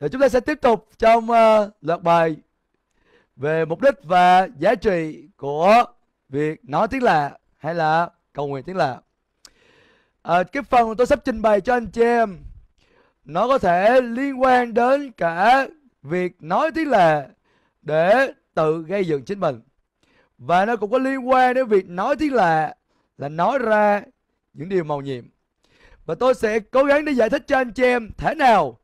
Rồi chúng ta sẽ tiếp tục trong uh, loạt bài về mục đích và giá trị của việc nói tiếng lạ hay là cầu nguyện tiếng lạ. À, cái phần tôi sắp trình bày cho anh chị em nó có thể liên quan đến cả việc nói tiếng lạ để tự gây dựng chính mình và nó cũng có liên quan đến việc nói tiếng lạ là nói ra những điều màu nhiệm và tôi sẽ cố gắng để giải thích cho anh chị em thế nào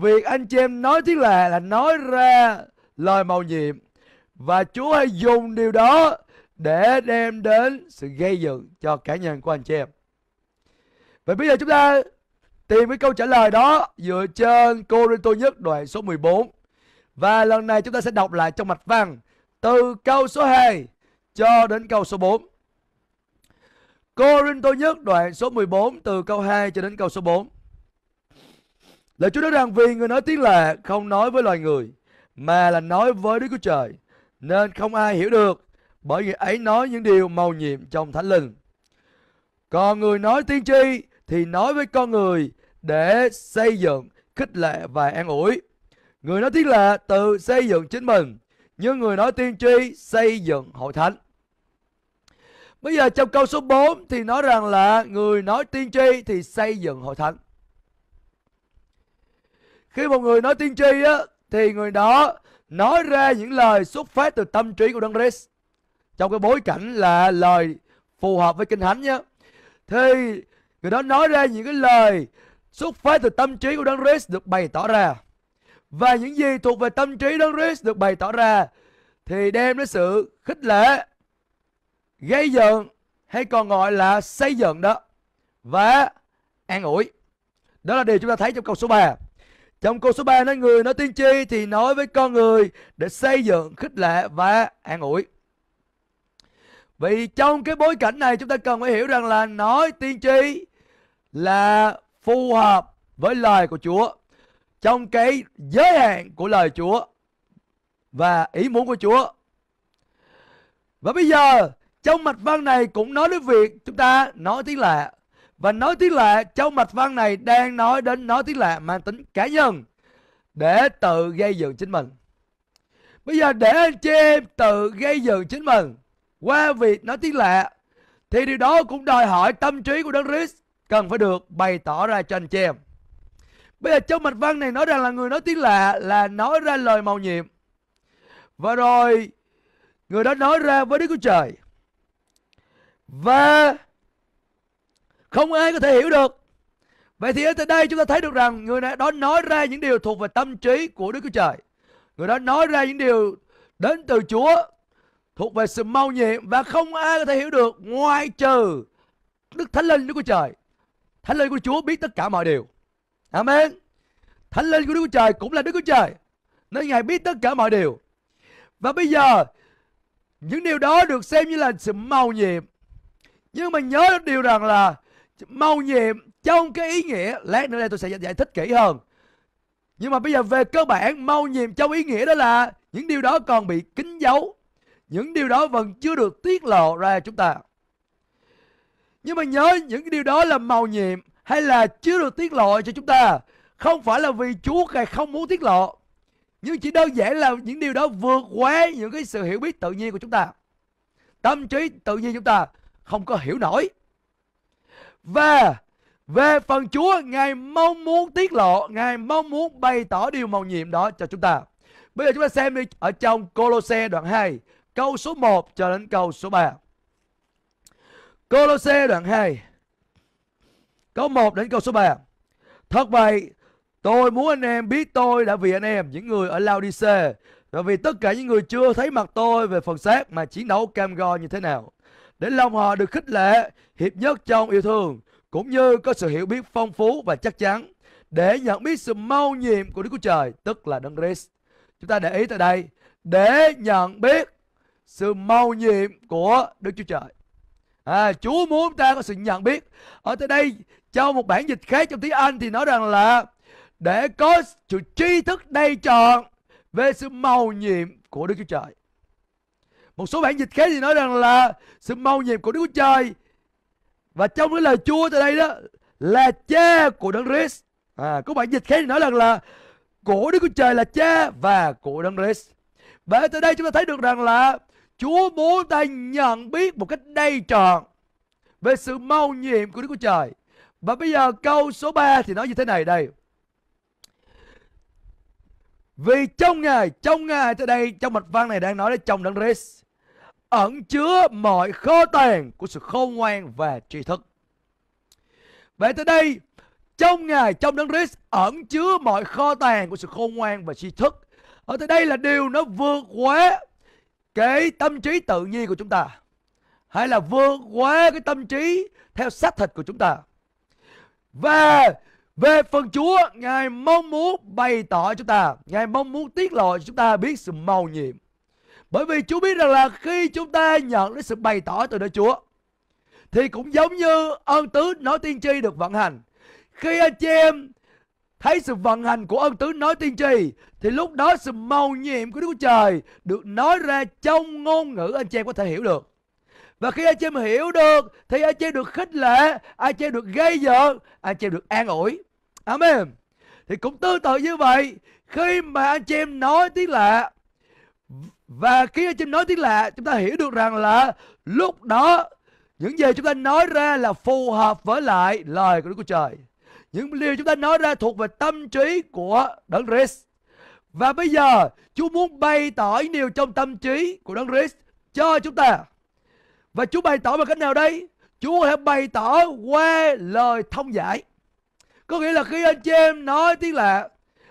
Việc anh chị em nói tiếng lạ là nói ra lời màu nhiệm Và Chúa hãy dùng điều đó để đem đến sự gây dựng cho cá nhân của anh chị em Vậy bây giờ chúng ta tìm cái câu trả lời đó dựa trên Cô-rinh-tô nhất đoạn số 14 Và lần này chúng ta sẽ đọc lại trong mạch văn từ câu số 2 cho đến câu số 4 Cô-rinh-tô nhất đoạn số 14 từ câu 2 cho đến câu số 4 Lời Chúa nói rằng vì người nói tiếng lạ không nói với loài người mà là nói với Đức Chúa Trời nên không ai hiểu được bởi vì ấy nói những điều màu nhiệm trong Thánh Linh. Còn người nói tiên tri thì nói với con người để xây dựng, khích lệ và an ủi. Người nói tiếng lạ tự xây dựng chính mình, nhưng người nói tiên tri xây dựng hội thánh. Bây giờ trong câu số 4 thì nói rằng là người nói tiên tri thì xây dựng hội thánh. Khi một người nói tiên tri á, thì người đó nói ra những lời xuất phát từ tâm trí của Đấng Christ trong cái bối cảnh là lời phù hợp với kinh thánh nhé. Thì người đó nói ra những cái lời xuất phát từ tâm trí của Đấng Christ được bày tỏ ra. Và những gì thuộc về tâm trí Đấng Christ được bày tỏ ra thì đem đến sự khích lệ, gây dựng hay còn gọi là xây dựng đó và an ủi. Đó là điều chúng ta thấy trong câu số 3. Trong câu số 3 nói người nói tiên tri thì nói với con người để xây dựng, khích lệ và an ủi. Vì trong cái bối cảnh này chúng ta cần phải hiểu rằng là nói tiên tri là phù hợp với lời của Chúa. Trong cái giới hạn của lời Chúa và ý muốn của Chúa. Và bây giờ trong mạch văn này cũng nói đến việc chúng ta nói tiếng lạ. Và nói tiếng lạ trong mạch văn này đang nói đến nói tiếng lạ mang tính cá nhân để tự gây dựng chính mình. Bây giờ để anh chị em tự gây dựng chính mình qua việc nói tiếng lạ thì điều đó cũng đòi hỏi tâm trí của Đấng Christ cần phải được bày tỏ ra cho anh chị em. Bây giờ trong mạch văn này nói rằng là người nói tiếng lạ là nói ra lời màu nhiệm. Và rồi người đó nói ra với Đức Chúa Trời. Và không ai có thể hiểu được vậy thì ở tại đây chúng ta thấy được rằng người đó nói ra những điều thuộc về tâm trí của đức chúa trời người đó nói ra những điều đến từ chúa thuộc về sự mau nhiệm và không ai có thể hiểu được ngoại trừ đức thánh linh đức chúa trời thánh linh của chúa biết tất cả mọi điều amen thánh linh của đức chúa trời cũng là đức chúa trời nên ngài biết tất cả mọi điều và bây giờ những điều đó được xem như là sự mau nhiệm nhưng mà nhớ điều rằng là mầu nhiệm trong cái ý nghĩa lát nữa đây tôi sẽ giải thích kỹ hơn nhưng mà bây giờ về cơ bản mầu nhiệm trong ý nghĩa đó là những điều đó còn bị kín giấu những điều đó vẫn chưa được tiết lộ ra chúng ta nhưng mà nhớ những điều đó là màu nhiệm hay là chưa được tiết lộ cho chúng ta không phải là vì Chúa Ngài không muốn tiết lộ nhưng chỉ đơn giản là những điều đó vượt quá những cái sự hiểu biết tự nhiên của chúng ta tâm trí tự nhiên chúng ta không có hiểu nổi và về phần Chúa, Ngài mong muốn tiết lộ, Ngài mong muốn bày tỏ điều màu nhiệm đó cho chúng ta. Bây giờ chúng ta xem đi ở trong Colosse đoạn 2, câu số 1 cho đến câu số 3. Colosse đoạn 2, câu 1 đến câu số 3. Thật vậy, tôi muốn anh em biết tôi đã vì anh em, những người ở Laodice, và vì tất cả những người chưa thấy mặt tôi về phần xác mà chiến đấu cam go như thế nào để lòng họ được khích lệ, hiệp nhất trong yêu thương, cũng như có sự hiểu biết phong phú và chắc chắn để nhận biết sự mau nhiệm của Đức Chúa Trời, tức là Đấng Christ. Chúng ta để ý tại đây, để nhận biết sự mau nhiệm của Đức Chúa Trời. À, Chúa muốn ta có sự nhận biết. Ở tại đây, trong một bản dịch khác trong tiếng Anh thì nói rằng là để có sự tri thức đầy trọn về sự mau nhiệm của Đức Chúa Trời. Một số bản dịch khác thì nói rằng là sự mau nhiệm của Đức Chúa Trời và trong cái lời Chúa tại đây đó là cha của Đấng Christ. À, có bản dịch khác thì nói rằng là của Đức Chúa Trời là cha và của Đấng Christ. Và từ đây chúng ta thấy được rằng là Chúa muốn ta nhận biết một cách đầy trọn về sự mau nhiệm của Đức Chúa Trời. Và bây giờ câu số 3 thì nói như thế này đây. Vì trong Ngài, trong Ngài tới đây, trong mạch văn này đang nói đến trong Đấng Christ ẩn chứa mọi kho tàng của sự khôn ngoan và tri thức. Vậy tới đây, trong Ngài, trong Đấng Christ ẩn chứa mọi kho tàng của sự khôn ngoan và tri thức. Ở tới đây là điều nó vượt quá cái tâm trí tự nhiên của chúng ta. Hay là vượt quá cái tâm trí theo xác thịt của chúng ta. Và về phần Chúa, Ngài mong muốn bày tỏ chúng ta, Ngài mong muốn tiết lộ cho chúng ta biết sự màu nhiệm bởi vì Chúa biết rằng là khi chúng ta nhận lấy sự bày tỏ từ Đức Chúa Thì cũng giống như ơn tứ nói tiên tri được vận hành Khi anh chị em thấy sự vận hành của ơn tứ nói tiên tri Thì lúc đó sự màu nhiệm của Đức Chúa Trời được nói ra trong ngôn ngữ anh chị em có thể hiểu được và khi anh chị em hiểu được Thì anh chị em được khích lệ Anh chị em được gây dựng Anh chị em được an ủi Amen Thì cũng tương tự như vậy Khi mà anh chị em nói tiếng lạ và khi anh chị nói tiếng lạ, chúng ta hiểu được rằng là lúc đó những gì chúng ta nói ra là phù hợp với lại lời của Đức Chúa Trời. Những điều chúng ta nói ra thuộc về tâm trí của Đấng Christ. Và bây giờ Chúa muốn bày tỏ những điều trong tâm trí của Đấng Christ cho chúng ta. Và Chúa bày tỏ bằng cách nào đây? Chúa hãy bày tỏ qua lời thông giải. Có nghĩa là khi anh chị em nói tiếng lạ,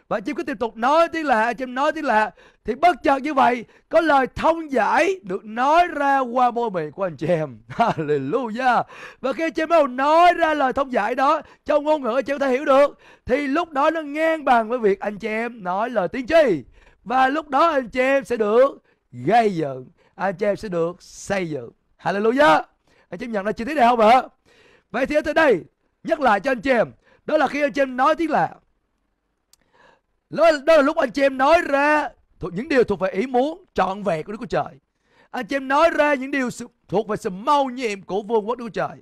và chim cứ tiếp tục nói tiếng lạ chim nói tiếng lạ thì bất chợt như vậy có lời thông giải được nói ra qua môi miệng của anh chị em hallelujah và khi chim bắt đầu nói ra lời thông giải đó trong ngôn ngữ chim em có thể hiểu được thì lúc đó nó ngang bằng với việc anh chị em nói lời tiên tri và lúc đó anh chị em sẽ được gây dựng anh chị em sẽ được xây dựng hallelujah anh chị em nhận ra chi tiết này không ạ vậy thì ở tới đây nhắc lại cho anh chị em đó là khi anh chị em nói tiếng lạ đó, đó là lúc anh chị em nói ra thuộc những điều thuộc về ý muốn trọn vẹn của Đức Chúa Trời. Anh chị em nói ra những điều thuộc về sự mau nhiệm của vương quốc Đức Chúa Trời.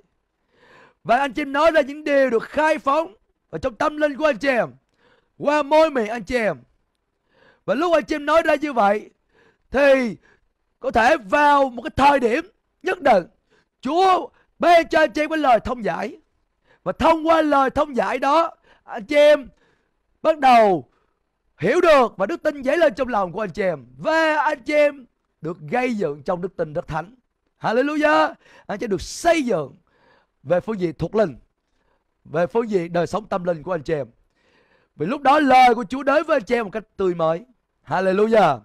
Và anh chị em nói ra những điều được khai phóng và trong tâm linh của anh chị em qua môi miệng anh chị em. Và lúc anh chị em nói ra như vậy thì có thể vào một cái thời điểm nhất định Chúa bê cho anh chị em cái lời thông giải và thông qua lời thông giải đó anh chị em bắt đầu hiểu được và đức tin dấy lên trong lòng của anh chị em và anh chị em được gây dựng trong đức tin đức thánh hallelujah anh chị được xây dựng về phương diện thuộc linh về phương diện đời sống tâm linh của anh chị em vì lúc đó lời của Chúa đến với anh chị em một cách tươi mới hallelujah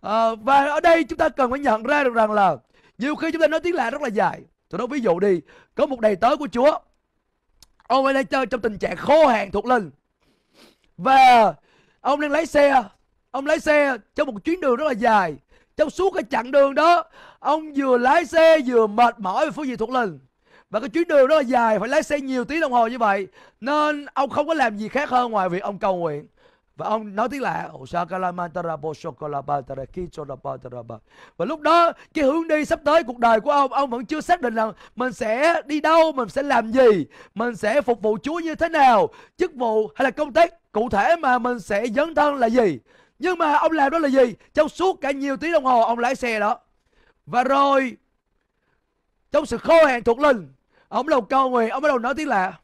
à, và ở đây chúng ta cần phải nhận ra được rằng là nhiều khi chúng ta nói tiếng lạ rất là dài tôi nói ví dụ đi có một đầy tớ của Chúa ông ấy đang chơi trong tình trạng khô hạn thuộc linh và ông đang lái xe ông lái xe trong một chuyến đường rất là dài trong suốt cái chặng đường đó ông vừa lái xe vừa mệt mỏi về phương diện thuộc linh và cái chuyến đường rất là dài phải lái xe nhiều tiếng đồng hồ như vậy nên ông không có làm gì khác hơn ngoài việc ông cầu nguyện và ông nói tiếng lạ và lúc đó cái hướng đi sắp tới cuộc đời của ông ông vẫn chưa xác định là mình sẽ đi đâu mình sẽ làm gì mình sẽ phục vụ Chúa như thế nào chức vụ hay là công tác cụ thể mà mình sẽ dấn thân là gì nhưng mà ông làm đó là gì trong suốt cả nhiều tiếng đồng hồ ông lái xe đó và rồi trong sự khô hẹn thuộc linh ông bắt đầu cầu nguyện ông bắt đầu nói tiếng lạ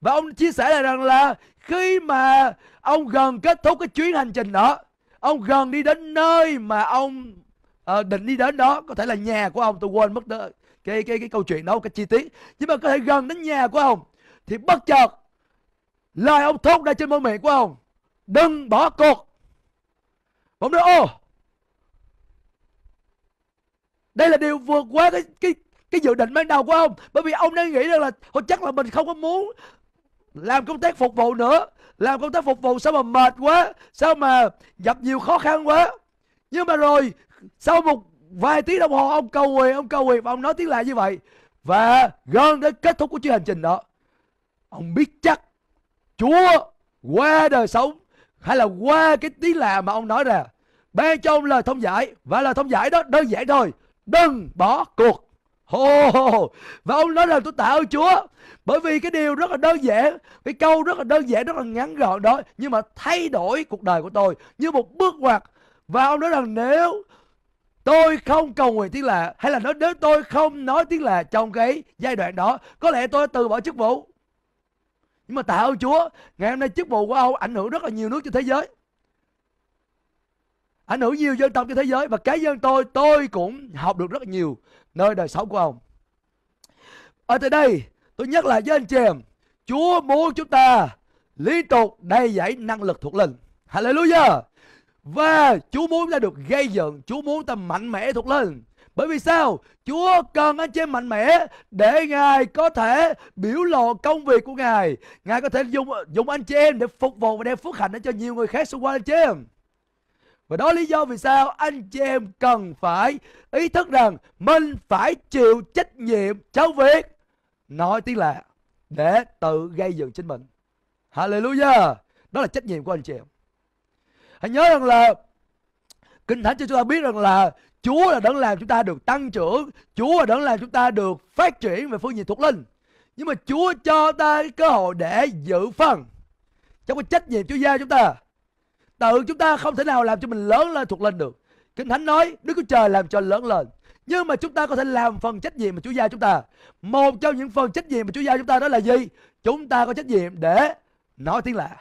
và ông chia sẻ là rằng là khi mà ông gần kết thúc cái chuyến hành trình đó ông gần đi đến nơi mà ông uh, định đi đến đó có thể là nhà của ông tôi quên mất đó, cái cái cái câu chuyện đó cái chi tiết nhưng mà có thể gần đến nhà của ông thì bất chợt lời ông thốt ra trên môi miệng của ông đừng bỏ cuộc ông nói ô đây là điều vượt quá cái cái cái dự định ban đầu của ông bởi vì ông đang nghĩ rằng là thôi chắc là mình không có muốn làm công tác phục vụ nữa làm công tác phục vụ sao mà mệt quá sao mà gặp nhiều khó khăn quá nhưng mà rồi sau một vài tiếng đồng hồ ông cầu nguyện ông cầu nguyện và ông nói tiếng lạ như vậy và gần đến kết thúc của chuyến hành trình đó ông biết chắc chúa qua đời sống hay là qua cái tiếng lạ mà ông nói ra ban cho ông lời thông giải và lời thông giải đó đơn giản thôi đừng bỏ cuộc Ồ, oh, và ông nói rằng tôi tạ ơn Chúa bởi vì cái điều rất là đơn giản cái câu rất là đơn giản rất là ngắn gọn đó nhưng mà thay đổi cuộc đời của tôi như một bước ngoặt và ông nói rằng nếu tôi không cầu nguyện tiếng lạ hay là nói nếu tôi không nói tiếng lạ trong cái giai đoạn đó có lẽ tôi từ bỏ chức vụ nhưng mà tạ ơn Chúa ngày hôm nay chức vụ của ông ảnh hưởng rất là nhiều nước trên thế giới ảnh hưởng nhiều dân tộc trên thế giới và cá nhân tôi tôi cũng học được rất nhiều nơi đời sống của ông ở tại đây Tôi nhắc lại với anh chị em, Chúa muốn chúng ta liên tục đầy dãy năng lực thuộc linh. Hallelujah. Và Chúa muốn chúng ta được gây dựng, Chúa muốn ta mạnh mẽ thuộc linh. Bởi vì sao? Chúa cần anh chị em mạnh mẽ để Ngài có thể biểu lộ công việc của Ngài. Ngài có thể dùng dùng anh chị em để phục vụ và đem phước hạnh để cho nhiều người khác xung quanh anh chị em. Và đó lý do vì sao anh chị em cần phải ý thức rằng mình phải chịu trách nhiệm trong việc nói tiếng lạ để tự gây dựng chính mình hallelujah đó là trách nhiệm của anh chị em hãy nhớ rằng là kinh thánh cho chúng ta biết rằng là chúa là đấng làm chúng ta được tăng trưởng chúa là đấng làm chúng ta được phát triển về phương diện thuộc linh nhưng mà chúa cho ta cái cơ hội để giữ phần trong cái trách nhiệm chúa giao chúng ta tự chúng ta không thể nào làm cho mình lớn lên thuộc linh được kinh thánh nói đức chúa trời làm cho lớn lên nhưng mà chúng ta có thể làm phần trách nhiệm mà Chúa giao chúng ta. Một trong những phần trách nhiệm mà Chúa giao chúng ta đó là gì? Chúng ta có trách nhiệm để nói tiếng lạ.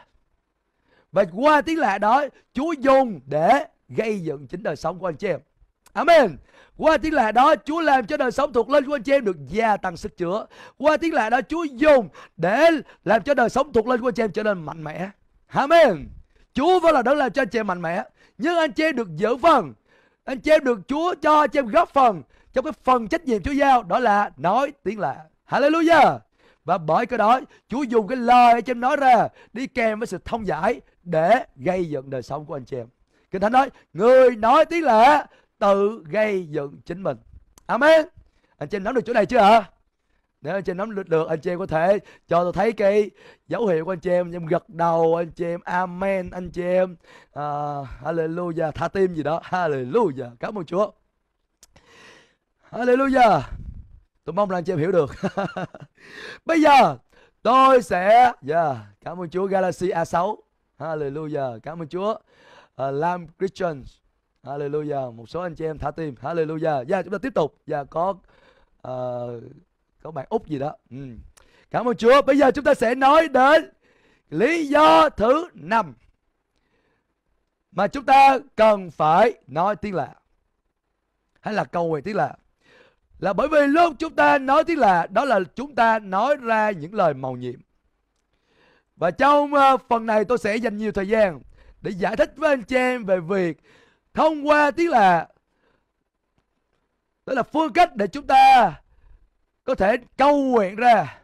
Và qua tiếng lạ đó, Chúa dùng để gây dựng chính đời sống của anh chị em. Amen. Qua tiếng lạ đó, Chúa làm cho đời sống thuộc linh của anh chị em được gia tăng sức chữa. Qua tiếng lạ đó, Chúa dùng để làm cho đời sống thuộc linh của anh chị em trở nên mạnh mẽ. Amen. Chúa vẫn là đấng làm cho anh chị em mạnh mẽ. Nhưng anh chị em được giữ phần anh chị em được Chúa cho anh chị em góp phần trong cái phần trách nhiệm Chúa giao đó là nói tiếng lạ. Hallelujah. Và bởi cái đó Chúa dùng cái lời anh chị em nói ra đi kèm với sự thông giải để gây dựng đời sống của anh chị em. Kinh Thánh nói người nói tiếng lạ tự gây dựng chính mình. Amen. Anh chị em nắm được chỗ này chưa ạ? À? nếu anh chị nắm được, được anh chị em có thể cho tôi thấy cái dấu hiệu của anh chị em em gật đầu anh chị em amen anh chị em uh, hallelujah tha tim gì đó hallelujah cảm ơn chúa hallelujah tôi mong là anh chị em hiểu được bây giờ tôi sẽ yeah, dạ, cảm ơn chúa galaxy a 6 hallelujah cảm ơn chúa uh, lam christians hallelujah một số anh chị em thả tim hallelujah dạ yeah, chúng ta tiếp tục và dạ, yeah, có uh, có bạn úc gì đó ừ. cảm ơn chúa bây giờ chúng ta sẽ nói đến lý do thứ năm mà chúng ta cần phải nói tiếng lạ hay là cầu nguyện tiếng lạ là bởi vì lúc chúng ta nói tiếng lạ đó là chúng ta nói ra những lời màu nhiệm và trong ờ, phần này tôi sẽ dành nhiều thời gian để giải thích với anh chị em về việc thông qua tiếng lạ đó là phương cách để chúng ta có thể cầu nguyện ra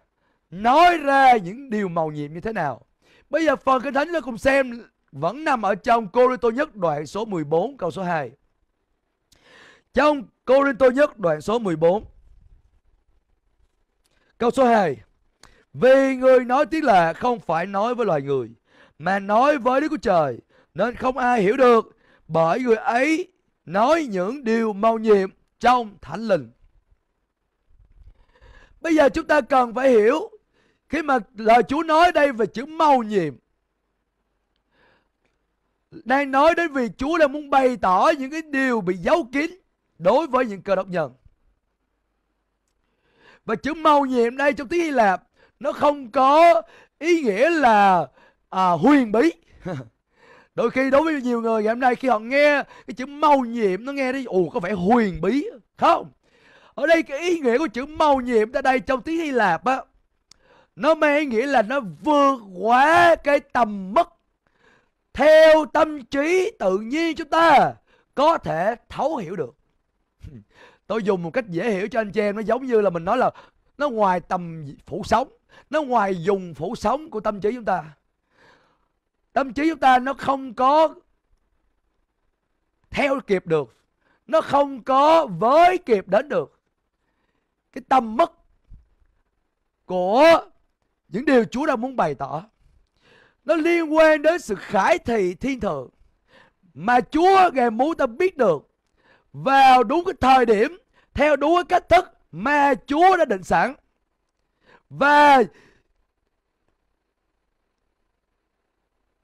nói ra những điều màu nhiệm như thế nào bây giờ phần kinh thánh nó cùng xem vẫn nằm ở trong cô Tô nhất đoạn số 14 câu số 2 trong cô Tô nhất đoạn số 14 câu số 2 vì người nói tiếng lạ không phải nói với loài người mà nói với Đức Chúa Trời nên không ai hiểu được bởi người ấy nói những điều màu nhiệm trong thánh linh Bây giờ chúng ta cần phải hiểu khi mà lời Chúa nói đây về chữ mầu nhiệm đang nói đến việc Chúa đang muốn bày tỏ những cái điều bị giấu kín đối với những cơ đốc nhân. Và chữ mầu nhiệm đây trong tiếng Hy Lạp nó không có ý nghĩa là à, huyền bí. Đôi khi đối với nhiều người ngày hôm nay khi họ nghe cái chữ mầu nhiệm nó nghe đi ồ có vẻ huyền bí không? ở đây cái ý nghĩa của chữ mầu nhiệm ra đây trong tiếng Hy Lạp á nó mang ý nghĩa là nó vượt quá cái tầm mức theo tâm trí tự nhiên chúng ta có thể thấu hiểu được tôi dùng một cách dễ hiểu cho anh chị em nó giống như là mình nói là nó ngoài tầm phủ sóng nó ngoài dùng phủ sóng của tâm trí chúng ta tâm trí chúng ta nó không có theo kịp được nó không có với kịp đến được cái tâm mất của những điều Chúa đang muốn bày tỏ. Nó liên quan đến sự khải thị thiên thượng mà Chúa ngày muốn ta biết được vào đúng cái thời điểm theo đúng cái cách thức mà Chúa đã định sẵn. Và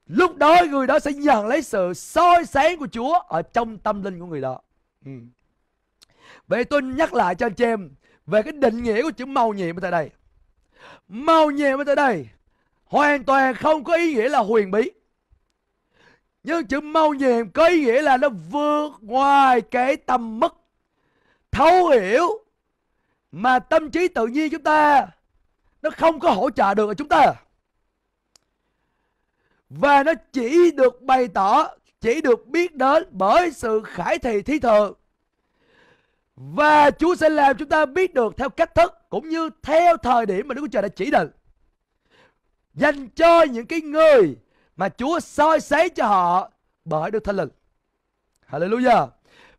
lúc đó người đó sẽ nhận lấy sự soi sáng của Chúa ở trong tâm linh của người đó. Ừ. Vậy tôi nhắc lại cho anh chị em về cái định nghĩa của chữ màu nhiệm ở tại đây màu nhiệm ở tại đây hoàn toàn không có ý nghĩa là huyền bí nhưng chữ mau nhiệm có ý nghĩa là nó vượt ngoài cái tầm mức thấu hiểu mà tâm trí tự nhiên chúng ta nó không có hỗ trợ được ở chúng ta và nó chỉ được bày tỏ chỉ được biết đến bởi sự khải thị thi thượng và Chúa sẽ làm chúng ta biết được theo cách thức cũng như theo thời điểm mà Đức Chúa Trời đã chỉ định. Dành cho những cái người mà Chúa soi sáng cho họ bởi Đức Thánh Linh. Hallelujah.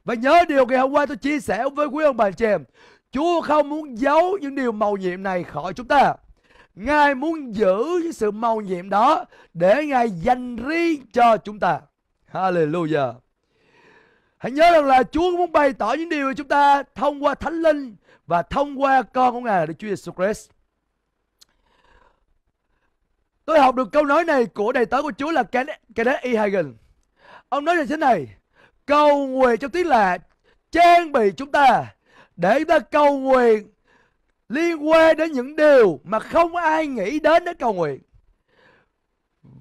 Và nhớ điều ngày hôm qua tôi chia sẻ với quý ông bà chị em. Chúa không muốn giấu những điều màu nhiệm này khỏi chúng ta. Ngài muốn giữ những sự màu nhiệm đó để Ngài dành riêng cho chúng ta. Hallelujah. Hãy nhớ rằng là Chúa muốn bày tỏ những điều chúng ta thông qua Thánh Linh và thông qua con của Ngài Đức Chúa Jesus Christ. Tôi học được câu nói này của đầy tớ của Chúa là Kenneth E. Hagen. Ông nói như thế này, cầu nguyện trong tiếng là trang bị chúng ta để chúng ta cầu nguyện liên quan đến những điều mà không ai nghĩ đến để cầu nguyện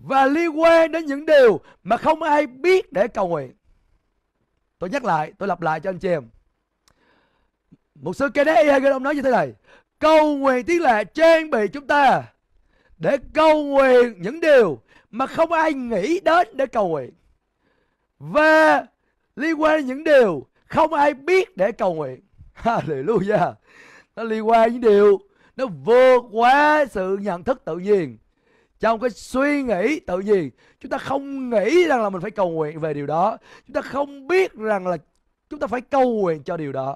và liên quan đến những điều mà không ai biết để cầu nguyện. Tôi nhắc lại, tôi lặp lại cho anh chị em. Một sư Kennedy hay ông nói như thế này. Cầu nguyện tiếng lệ trang bị chúng ta để cầu nguyện những điều mà không ai nghĩ đến để cầu nguyện. Và liên quan đến những điều không ai biết để cầu nguyện. Hallelujah. Nó liên quan đến những điều nó vượt quá sự nhận thức tự nhiên trong cái suy nghĩ tự nhiên chúng ta không nghĩ rằng là mình phải cầu nguyện về điều đó chúng ta không biết rằng là chúng ta phải cầu nguyện cho điều đó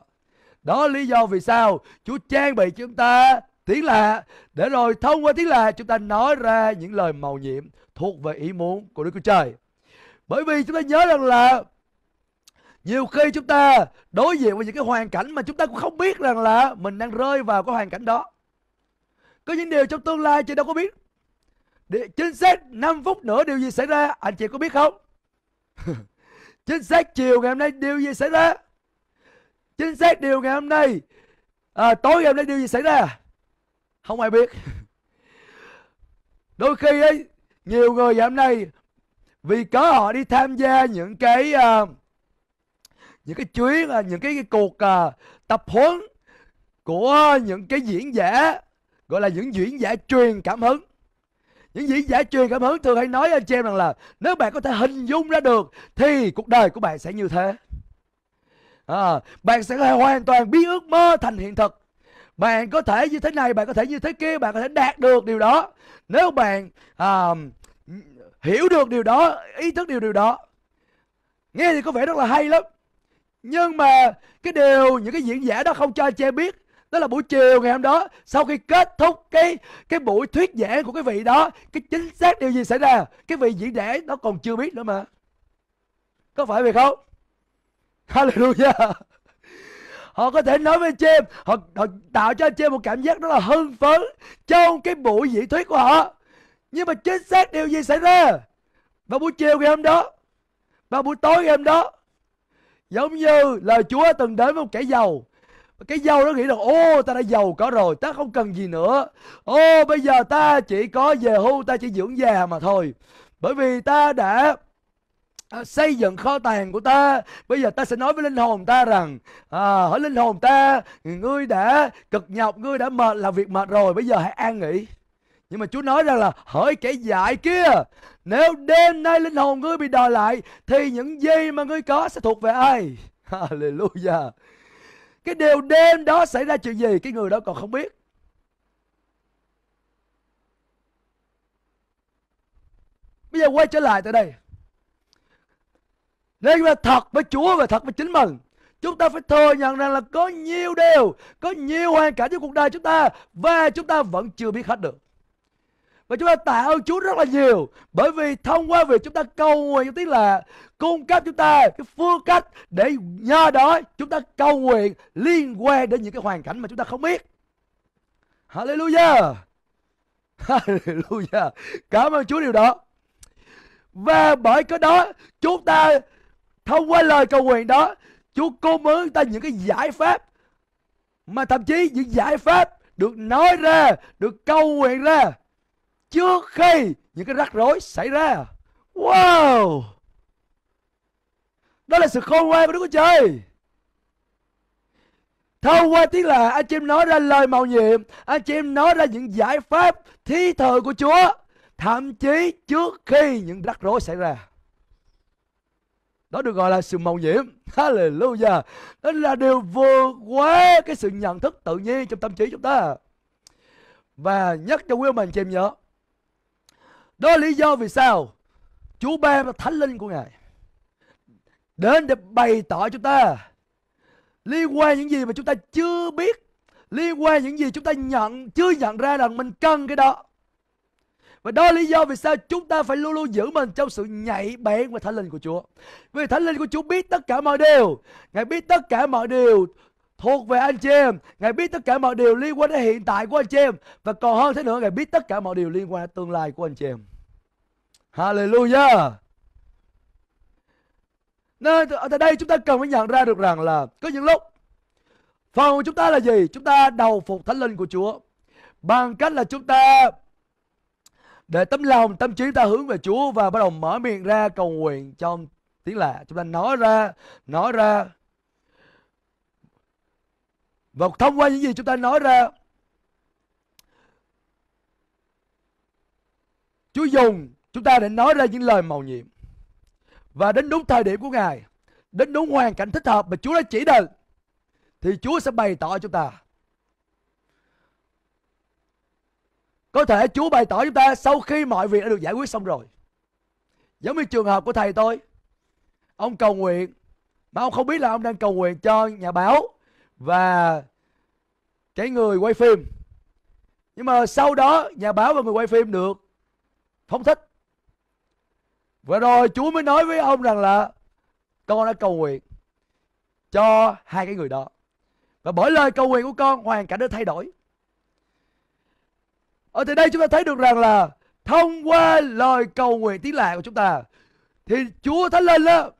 đó là lý do vì sao Chúa trang bị chúng ta tiếng lạ để rồi thông qua tiếng lạ chúng ta nói ra những lời màu nhiệm thuộc về ý muốn của Đức Chúa Trời. Bởi vì chúng ta nhớ rằng là nhiều khi chúng ta đối diện với những cái hoàn cảnh mà chúng ta cũng không biết rằng là mình đang rơi vào cái hoàn cảnh đó. Có những điều trong tương lai chị đâu có biết. Điều, chính xác 5 phút nữa điều gì xảy ra Anh chị có biết không Chính xác chiều ngày hôm nay điều gì xảy ra Chính xác điều ngày hôm nay à, Tối ngày hôm nay điều gì xảy ra Không ai biết Đôi khi ấy, nhiều người ngày hôm nay vì có họ đi tham gia những cái uh, những cái chuyến uh, những cái, cái cuộc uh, tập huấn của những cái diễn giả gọi là những diễn giả truyền cảm hứng những diễn giả truyền cảm hứng thường hay nói anh chị em rằng là nếu bạn có thể hình dung ra được thì cuộc đời của bạn sẽ như thế à, bạn sẽ hoàn toàn biến ước mơ thành hiện thực bạn có thể như thế này bạn có thể như thế kia bạn có thể đạt được điều đó nếu bạn à, hiểu được điều đó ý thức điều điều đó nghe thì có vẻ rất là hay lắm nhưng mà cái điều những cái diễn giả đó không cho anh chị em biết đó là buổi chiều ngày hôm đó sau khi kết thúc cái cái buổi thuyết giảng của cái vị đó cái chính xác điều gì xảy ra cái vị diễn đẻ nó còn chưa biết nữa mà có phải vậy không hallelujah họ có thể nói với chim họ, họ tạo cho chim một cảm giác đó là hưng phấn trong cái buổi diễn thuyết của họ nhưng mà chính xác điều gì xảy ra vào buổi chiều ngày hôm đó vào buổi tối ngày hôm đó giống như lời Chúa từng đến với một kẻ giàu cái dâu nó nghĩ rằng ô ta đã giàu có rồi ta không cần gì nữa ô bây giờ ta chỉ có về hưu ta chỉ dưỡng già mà thôi bởi vì ta đã à, xây dựng kho tàng của ta bây giờ ta sẽ nói với linh hồn ta rằng à, hỡi linh hồn ta ngươi đã cực nhọc ngươi đã mệt làm việc mệt rồi bây giờ hãy an nghỉ nhưng mà Chúa nói rằng là hỡi kẻ dại kia nếu đêm nay linh hồn ngươi bị đòi lại thì những gì mà ngươi có sẽ thuộc về ai Hallelujah cái điều đêm đó xảy ra chuyện gì cái người đó còn không biết bây giờ quay trở lại tại đây nên là thật với Chúa và thật với chính mình Chúng ta phải thừa nhận rằng là có nhiều điều Có nhiều hoàn cảnh trong cuộc đời chúng ta Và chúng ta vẫn chưa biết hết được và chúng ta tạ ơn Chúa rất là nhiều Bởi vì thông qua việc chúng ta cầu nguyện tiếng là Cung cấp chúng ta cái phương cách Để nhờ đó chúng ta cầu nguyện Liên quan đến những cái hoàn cảnh mà chúng ta không biết Hallelujah Hallelujah Cảm ơn Chúa điều đó Và bởi cái đó Chúng ta thông qua lời cầu nguyện đó Chúa cung ứng ta những cái giải pháp Mà thậm chí những giải pháp được nói ra, được cầu nguyện ra trước khi những cái rắc rối xảy ra wow đó là sự khôn ngoan của đức chúa trời thông qua tiếng là anh chị em nói ra lời màu nhiệm anh chị em nói ra những giải pháp thí thờ của chúa thậm chí trước khi những rắc rối xảy ra đó được gọi là sự màu nhiễm Hallelujah Đó là điều vượt quá cái sự nhận thức tự nhiên trong tâm trí chúng ta Và nhắc cho quý ông anh chị em nhớ đó là lý do vì sao Chúa ba là thánh linh của Ngài Đến để bày tỏ chúng ta Liên quan những gì mà chúng ta chưa biết Liên quan những gì chúng ta nhận Chưa nhận ra rằng mình cần cái đó và đó là lý do vì sao chúng ta phải luôn luôn giữ mình trong sự nhạy bén và Thánh Linh của Chúa. Vì Thánh Linh của Chúa biết tất cả mọi điều. Ngài biết tất cả mọi điều thuộc về anh chị em ngài biết tất cả mọi điều liên quan đến hiện tại của anh chị em và còn hơn thế nữa ngài biết tất cả mọi điều liên quan đến tương lai của anh chị em hallelujah nên ở đây chúng ta cần phải nhận ra được rằng là có những lúc phần của chúng ta là gì chúng ta đầu phục thánh linh của chúa bằng cách là chúng ta để tấm lòng tâm trí ta hướng về Chúa và bắt đầu mở miệng ra cầu nguyện trong tiếng lạ chúng ta nói ra nói ra và thông qua những gì chúng ta nói ra Chúa dùng chúng ta để nói ra những lời màu nhiệm Và đến đúng thời điểm của Ngài Đến đúng hoàn cảnh thích hợp mà Chúa đã chỉ đời Thì Chúa sẽ bày tỏ chúng ta Có thể Chúa bày tỏ chúng ta sau khi mọi việc đã được giải quyết xong rồi Giống như trường hợp của thầy tôi Ông cầu nguyện Mà ông không biết là ông đang cầu nguyện cho nhà báo và cái người quay phim nhưng mà sau đó nhà báo và người quay phim được phóng thích và rồi Chúa mới nói với ông rằng là con đã cầu nguyện cho hai cái người đó và bởi lời cầu nguyện của con hoàn cảnh đã thay đổi ở từ đây chúng ta thấy được rằng là thông qua lời cầu nguyện tiếng lạ của chúng ta thì Chúa Thánh Linh đó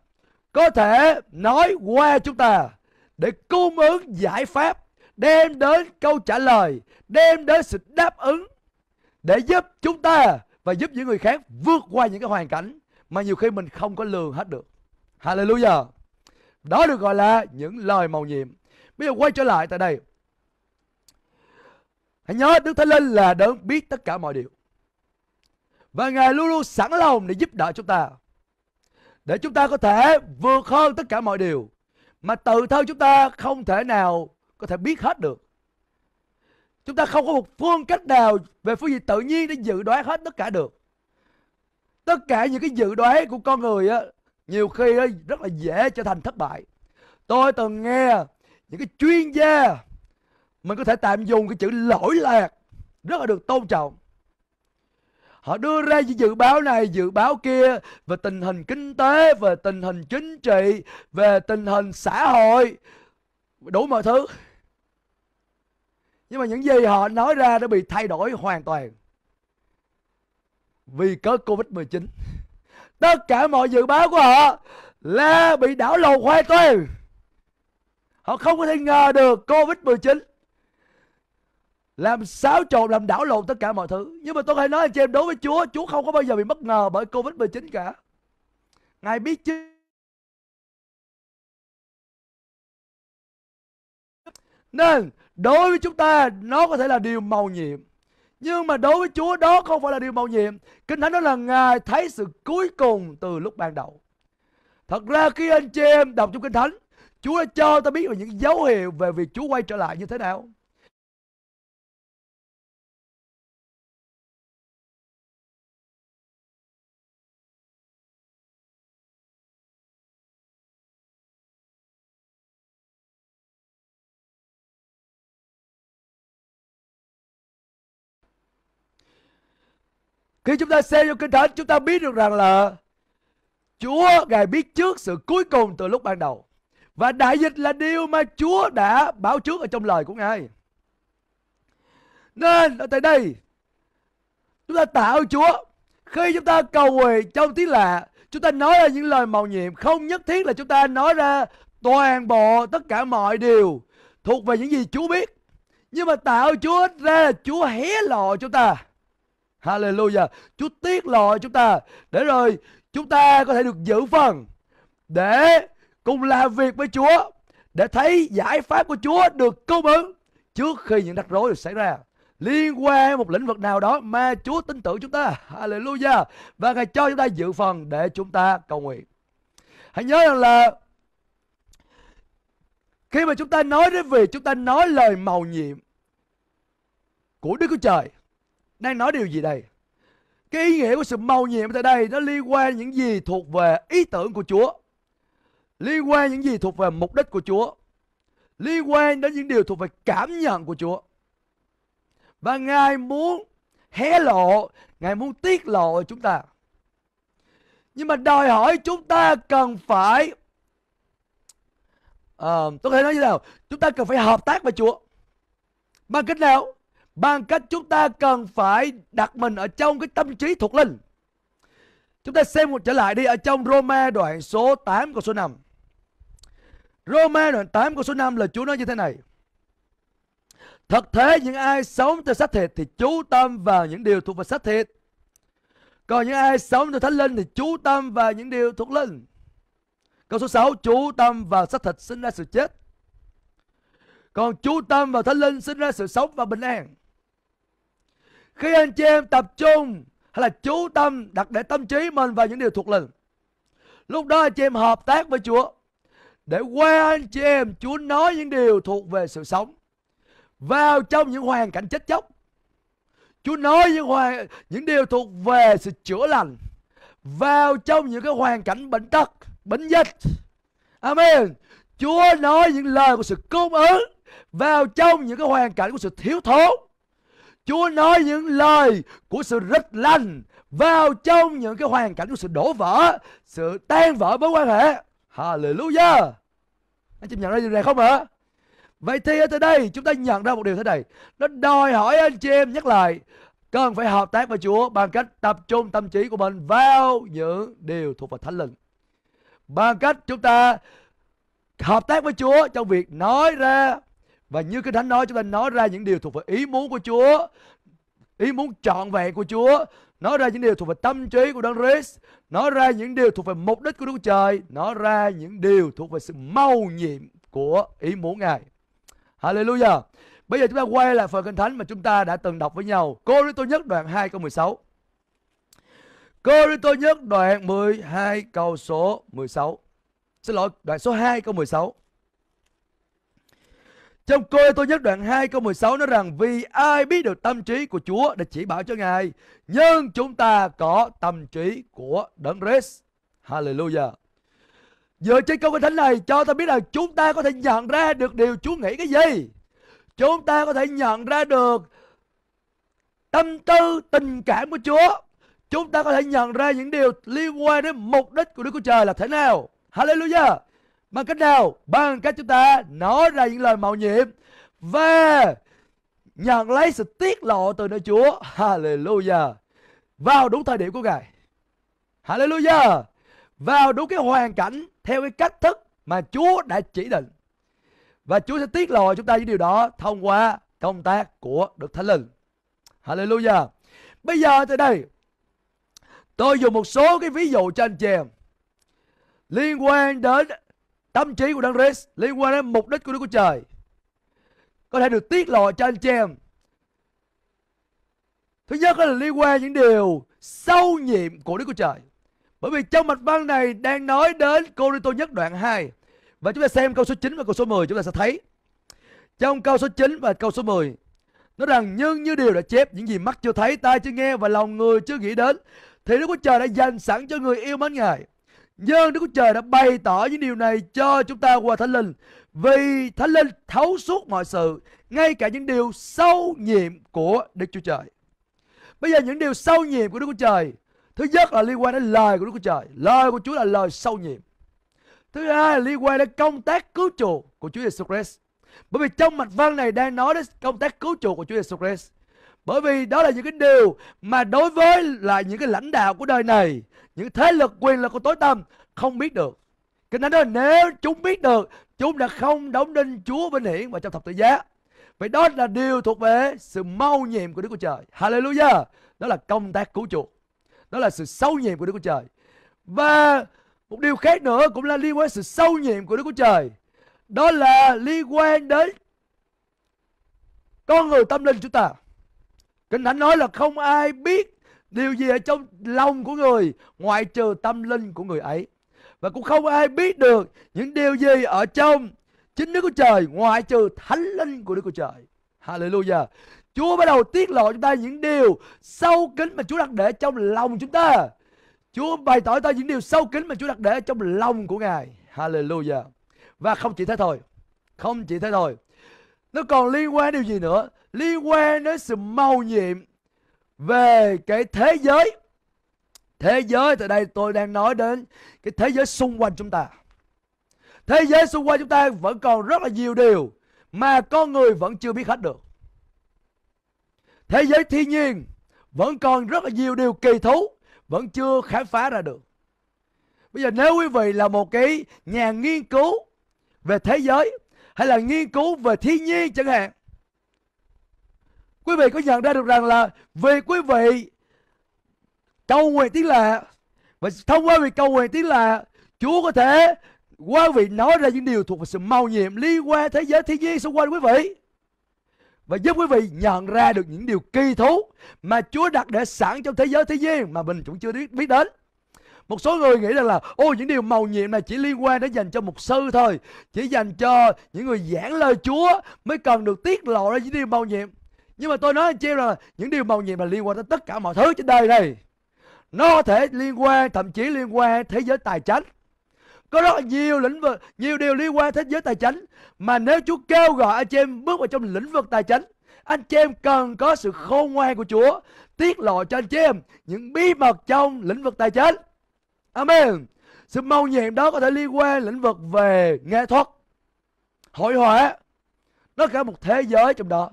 có thể nói qua chúng ta để cung ứng giải pháp, đem đến câu trả lời, đem đến sự đáp ứng để giúp chúng ta và giúp những người khác vượt qua những cái hoàn cảnh mà nhiều khi mình không có lường hết được. Hallelujah. Đó được gọi là những lời màu nhiệm. Bây giờ quay trở lại tại đây. Hãy nhớ Đức Thánh Linh là đấng biết tất cả mọi điều. Và Ngài luôn luôn sẵn lòng để giúp đỡ chúng ta. Để chúng ta có thể vượt hơn tất cả mọi điều mà tự thân chúng ta không thể nào có thể biết hết được chúng ta không có một phương cách nào về phương diện tự nhiên để dự đoán hết tất cả được tất cả những cái dự đoán của con người á nhiều khi á, rất là dễ trở thành thất bại tôi từng nghe những cái chuyên gia mình có thể tạm dùng cái chữ lỗi lạc rất là được tôn trọng Họ đưa ra những dự báo này, dự báo kia về tình hình kinh tế, về tình hình chính trị, về tình hình xã hội, đủ mọi thứ. Nhưng mà những gì họ nói ra đã bị thay đổi hoàn toàn vì cớ Covid-19. Tất cả mọi dự báo của họ là bị đảo lộn hoàn toàn. Họ không có thể ngờ được Covid-19 làm xáo trộn làm đảo lộn tất cả mọi thứ nhưng mà tôi hay nói cho em đối với Chúa Chúa không có bao giờ bị bất ngờ bởi Covid 19 cả Ngài biết chứ nên đối với chúng ta nó có thể là điều màu nhiệm nhưng mà đối với Chúa đó không phải là điều màu nhiệm Kinh Thánh đó là Ngài thấy sự cuối cùng từ lúc ban đầu Thật ra khi anh chị em đọc trong Kinh Thánh Chúa đã cho ta biết về những dấu hiệu về việc Chúa quay trở lại như thế nào Khi chúng ta xem trong Kinh Thánh chúng ta biết được rằng là Chúa Ngài biết trước sự cuối cùng từ lúc ban đầu. Và đại dịch là điều mà Chúa đã báo trước ở trong lời của Ngài. Nên ở tại đây chúng ta tạ ơn Chúa. Khi chúng ta cầu nguyện trong tiếng lạ, chúng ta nói ra những lời màu nhiệm không nhất thiết là chúng ta nói ra toàn bộ tất cả mọi điều thuộc về những gì Chúa biết. Nhưng mà tạo Chúa ra là Chúa hé lộ chúng ta. Hallelujah. Chúa tiết lộ chúng ta để rồi chúng ta có thể được giữ phần để cùng làm việc với Chúa để thấy giải pháp của Chúa được cung ứng trước khi những rắc rối được xảy ra liên quan một lĩnh vực nào đó mà Chúa tin tưởng chúng ta. Hallelujah. Và Ngài cho chúng ta dự phần để chúng ta cầu nguyện. Hãy nhớ rằng là khi mà chúng ta nói đến việc chúng ta nói lời màu nhiệm của Đức Chúa Trời đang nói điều gì đây? Cái ý nghĩa của sự mầu nhiệm tại đây nó liên quan những gì thuộc về ý tưởng của Chúa. Liên quan những gì thuộc về mục đích của Chúa. Liên quan đến những điều thuộc về cảm nhận của Chúa. Và Ngài muốn hé lộ, Ngài muốn tiết lộ chúng ta. Nhưng mà đòi hỏi chúng ta cần phải uh, Tôi có thể nói như thế nào Chúng ta cần phải hợp tác với Chúa Bằng cách nào bằng cách chúng ta cần phải đặt mình ở trong cái tâm trí thuộc linh. Chúng ta xem một trở lại đi ở trong Roma đoạn số 8 câu số 5. Roma đoạn 8 câu số 5 là Chúa nói như thế này. Thật thế những ai sống theo xác thịt thì chú tâm vào những điều thuộc về xác thịt. Còn những ai sống theo thánh linh thì chú tâm vào những điều thuộc linh. Câu số 6 chú tâm vào xác thịt sinh ra sự chết. Còn chú tâm vào thánh linh sinh ra sự sống và bình an. Khi anh chị em tập trung hay là chú tâm đặt để tâm trí mình vào những điều thuộc linh. Lúc đó anh chị em hợp tác với Chúa. Để qua anh chị em Chúa nói những điều thuộc về sự sống. Vào trong những hoàn cảnh chết chóc. Chúa nói những hoàn, những điều thuộc về sự chữa lành. Vào trong những cái hoàn cảnh bệnh tật, bệnh dịch. Amen. Chúa nói những lời của sự cung ứng vào trong những cái hoàn cảnh của sự thiếu thốn Chúa nói những lời của sự rất lành vào trong những cái hoàn cảnh của sự đổ vỡ, sự tan vỡ mối quan hệ. Hallelujah! Anh chị nhận ra điều này không ạ? Vậy thì ở đây chúng ta nhận ra một điều thế này. Nó đòi hỏi anh chị em nhắc lại cần phải hợp tác với Chúa bằng cách tập trung tâm trí của mình vào những điều thuộc về Thánh Linh. Bằng cách chúng ta hợp tác với Chúa trong việc nói ra và như cái Thánh nói chúng ta nói ra những điều thuộc về ý muốn của Chúa, ý muốn trọn vẹn của Chúa, nói ra những điều thuộc về tâm trí của Đấng Christ, nói ra những điều thuộc về mục đích của Đức Trời, nói ra những điều thuộc về sự mau nhiệm của ý muốn Ngài. Hallelujah. Bây giờ chúng ta quay lại phần Kinh Thánh mà chúng ta đã từng đọc với nhau. Cô Rito nhất đoạn 2 câu 16. Cô Rito nhất đoạn 12 câu số 16. Xin lỗi, đoạn số 2 câu 16. Trong Cô tôi Nhất đoạn 2 câu 16 nói rằng vì ai biết được tâm trí của Chúa để chỉ bảo cho Ngài, nhưng chúng ta có tâm trí của Đấng Christ. Hallelujah. Dựa trên câu kinh thánh này cho ta biết là chúng ta có thể nhận ra được điều Chúa nghĩ cái gì. Chúng ta có thể nhận ra được tâm tư, tình cảm của Chúa. Chúng ta có thể nhận ra những điều liên quan đến mục đích của Đức Chúa Trời là thế nào. Hallelujah. Bằng cách nào? Bằng cách chúng ta nói ra những lời mạo nhiệm và nhận lấy sự tiết lộ từ nơi Chúa. Hallelujah. Vào đúng thời điểm của Ngài. Hallelujah. Vào đúng cái hoàn cảnh theo cái cách thức mà Chúa đã chỉ định. Và Chúa sẽ tiết lộ chúng ta những điều đó thông qua công tác của Đức Thánh Linh. Hallelujah. Bây giờ tới đây, tôi dùng một số cái ví dụ cho anh chị liên quan đến Tâm trí của Đấng Christ liên quan đến mục đích của Đức Chúa Trời có thể được tiết lộ cho anh chị em. Thứ nhất là liên quan những điều sâu nhiệm của Đức Chúa Trời. Bởi vì trong mạch văn này đang nói đến Cô Rinh Tô nhất đoạn 2. Và chúng ta xem câu số 9 và câu số 10 chúng ta sẽ thấy. Trong câu số 9 và câu số 10 nó rằng nhưng như điều đã chép những gì mắt chưa thấy tai chưa nghe và lòng người chưa nghĩ đến thì Đức Chúa Trời đã dành sẵn cho người yêu mến Ngài. Nhưng Đức Chúa Trời đã bày tỏ những điều này cho chúng ta qua Thánh Linh. Vì Thánh Linh thấu suốt mọi sự, ngay cả những điều sâu nhiệm của Đức Chúa Trời. Bây giờ những điều sâu nhiệm của Đức Chúa Trời. Thứ nhất là liên quan đến lời của Đức Chúa Trời. Lời của Chúa là lời sâu nhiệm. Thứ hai là liên quan đến công tác cứu chuộc của Chúa Giêsu Christ. Bởi vì trong mạch văn này đang nói đến công tác cứu chuộc của Chúa Giêsu Christ. Bởi vì đó là những cái điều mà đối với là những cái lãnh đạo của đời này, những thế lực quyền lực của tối tâm không biết được. Kinh Thánh nói nếu chúng biết được, chúng đã không đóng đinh Chúa vinh hiển vào trong thập tự giá. Vậy đó là điều thuộc về sự mau nhiệm của Đức Chúa Trời. Hallelujah. Đó là công tác cứu chuộc. Đó là sự sâu nhiệm của Đức Chúa Trời. Và một điều khác nữa cũng là liên quan sự sâu nhiệm của Đức Chúa Trời. Đó là liên quan đến con người tâm linh chúng ta. Kinh Thánh nói là không ai biết điều gì ở trong lòng của người ngoại trừ tâm linh của người ấy. Và cũng không ai biết được những điều gì ở trong chính Đức Chúa Trời ngoại trừ thánh linh của Đức Chúa Trời. Hallelujah. Chúa bắt đầu tiết lộ chúng ta những điều sâu kín mà Chúa đặt để trong lòng chúng ta. Chúa bày tỏ ta những điều sâu kín mà Chúa đặt để trong lòng của Ngài. Hallelujah. Và không chỉ thế thôi. Không chỉ thế thôi. Nó còn liên quan điều gì nữa? liên quan đến sự mầu nhiệm về cái thế giới thế giới tại đây tôi đang nói đến cái thế giới xung quanh chúng ta thế giới xung quanh chúng ta vẫn còn rất là nhiều điều mà con người vẫn chưa biết hết được thế giới thiên nhiên vẫn còn rất là nhiều điều kỳ thú vẫn chưa khám phá ra được bây giờ nếu quý vị là một cái nhà nghiên cứu về thế giới hay là nghiên cứu về thiên nhiên chẳng hạn quý vị có nhận ra được rằng là vì quý vị cầu nguyện tiếng lạ và thông qua việc cầu nguyện tiếng lạ Chúa có thể qua vị nói ra những điều thuộc về sự màu nhiệm liên quan thế giới thiên nhiên xung quanh quý vị và giúp quý vị nhận ra được những điều kỳ thú mà Chúa đặt để sẵn trong thế giới thế gian mà mình cũng chưa biết biết đến. Một số người nghĩ rằng là ô những điều màu nhiệm này chỉ liên quan đến dành cho mục sư thôi, chỉ dành cho những người giảng lời Chúa mới cần được tiết lộ ra những điều màu nhiệm nhưng mà tôi nói anh chị là những điều màu nhiệm là liên quan tới tất cả mọi thứ trên đời này nó có thể liên quan thậm chí liên quan thế giới tài chính có rất nhiều lĩnh vực nhiều điều liên quan thế giới tài chính mà nếu Chúa kêu gọi anh chị em bước vào trong lĩnh vực tài chính anh chị em cần có sự khôn ngoan của Chúa tiết lộ cho anh chị em những bí mật trong lĩnh vực tài chính Amen sự mầu nhiệm đó có thể liên quan lĩnh vực về nghệ thuật hội họa nó cả một thế giới trong đó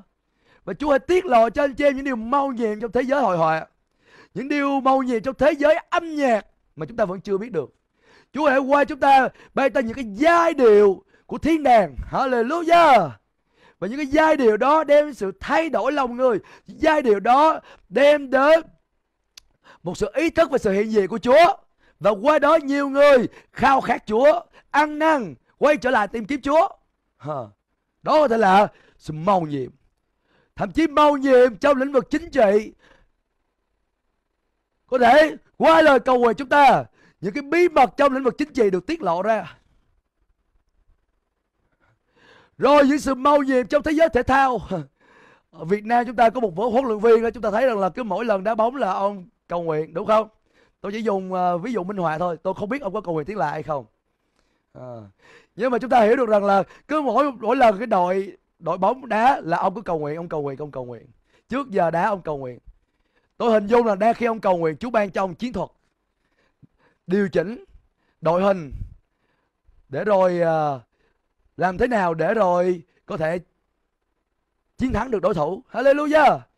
và Chúa hãy tiết lộ cho anh chị em những điều mau nhiệm trong thế giới hội họa. Những điều mau nhiệm trong thế giới âm nhạc mà chúng ta vẫn chưa biết được. Chúa hãy qua chúng ta bày tỏ những cái giai điệu của thiên đàng. Hallelujah! Và những cái giai điệu đó đem sự thay đổi lòng người. Giai điệu đó đem đến một sự ý thức và sự hiện diện của Chúa. Và qua đó nhiều người khao khát Chúa, ăn năn, quay trở lại tìm kiếm Chúa. Đó có thể là sự màu nhiệm thậm chí mâu nhiệm trong lĩnh vực chính trị có thể qua lời cầu nguyện chúng ta những cái bí mật trong lĩnh vực chính trị được tiết lộ ra rồi những sự mâu nhiệm trong thế giới thể thao ở Việt Nam chúng ta có một vở huấn luyện viên đó chúng ta thấy rằng là cứ mỗi lần đá bóng là ông cầu nguyện đúng không tôi chỉ dùng uh, ví dụ minh họa thôi tôi không biết ông có cầu nguyện tiếng lạ hay không à. nhưng mà chúng ta hiểu được rằng là cứ mỗi mỗi lần cái đội đội bóng đá là ông cứ cầu nguyện ông cầu nguyện ông cầu nguyện trước giờ đá ông cầu nguyện tôi hình dung là đang khi ông cầu nguyện chú ban cho ông chiến thuật điều chỉnh đội hình để rồi à, làm thế nào để rồi có thể chiến thắng được đối thủ hallelujah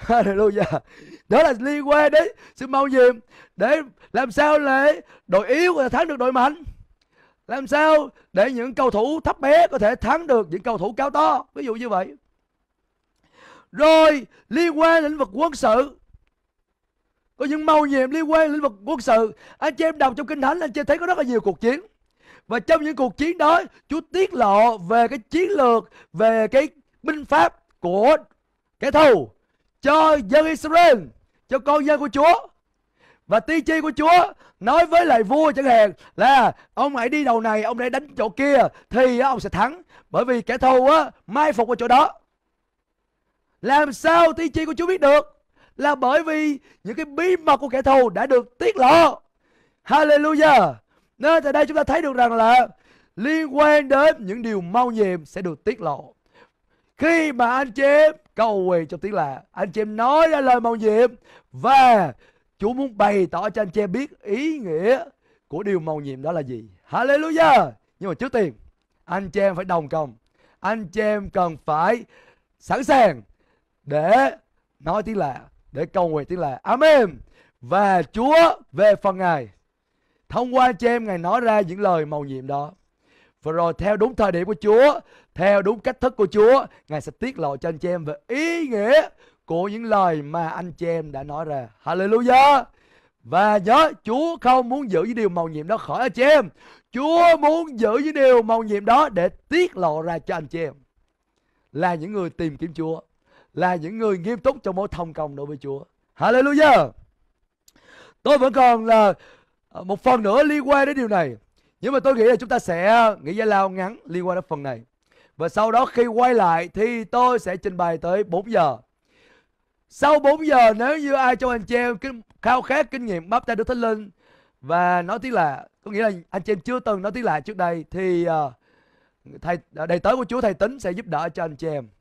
Hallelujah. Đó là liên quan đến sự mau nhiệm để làm sao để đội yếu có thể thắng được đội mạnh làm sao để những cầu thủ thấp bé có thể thắng được những cầu thủ cao to ví dụ như vậy rồi liên quan lĩnh vực quân sự có những mâu nhiệm liên quan lĩnh vực quân sự anh chị em đọc trong kinh thánh anh chị thấy có rất là nhiều cuộc chiến và trong những cuộc chiến đó Chúa tiết lộ về cái chiến lược Về cái binh pháp của kẻ thù Cho dân Israel Cho con dân của Chúa Và tiên tri của Chúa nói với lại vua chẳng hạn là ông hãy đi đầu này ông hãy đánh chỗ kia thì ông sẽ thắng bởi vì kẻ thù á mai phục ở chỗ đó làm sao tiên tri của Chúa biết được là bởi vì những cái bí mật của kẻ thù đã được tiết lộ Hallelujah nên tại đây chúng ta thấy được rằng là liên quan đến những điều mau nhiệm sẽ được tiết lộ khi mà anh chị em cầu nguyện trong tiếng lạ anh chị em nói ra lời màu nhiệm và Chúa muốn bày tỏ cho anh chị biết ý nghĩa của điều màu nhiệm đó là gì. Hallelujah! Nhưng mà trước tiên, anh chị em phải đồng công. Anh chị em cần phải sẵn sàng để nói tiếng lạ, để cầu nguyện tiếng lạ. Amen! Và Chúa về phần Ngài. Thông qua anh chị em Ngài nói ra những lời màu nhiệm đó. Và rồi theo đúng thời điểm của Chúa, theo đúng cách thức của Chúa, Ngài sẽ tiết lộ cho anh chị em về ý nghĩa của những lời mà anh chị em đã nói ra. Hallelujah. Và nhớ Chúa không muốn giữ những điều màu nhiệm đó khỏi anh chị em. Chúa muốn giữ những điều màu nhiệm đó để tiết lộ ra cho anh chị em. Là những người tìm kiếm Chúa. Là những người nghiêm túc trong mối thông công đối với Chúa. Hallelujah. Tôi vẫn còn là à, một phần nữa liên quan đến điều này. Nhưng mà tôi nghĩ là chúng ta sẽ nghĩ ra lao ngắn liên quan đến phần này. Và sau đó khi quay lại thì tôi sẽ trình bày tới 4 giờ. Sau 4 giờ nếu như ai trong anh chị em khao khát kinh nghiệm bắp tay Đức Thánh Linh và nói tiếng lạ, có nghĩa là anh chị em chưa từng nói tiếng lạ trước đây thì uh, thầy đầy tớ của Chúa thầy tính sẽ giúp đỡ cho anh chị em.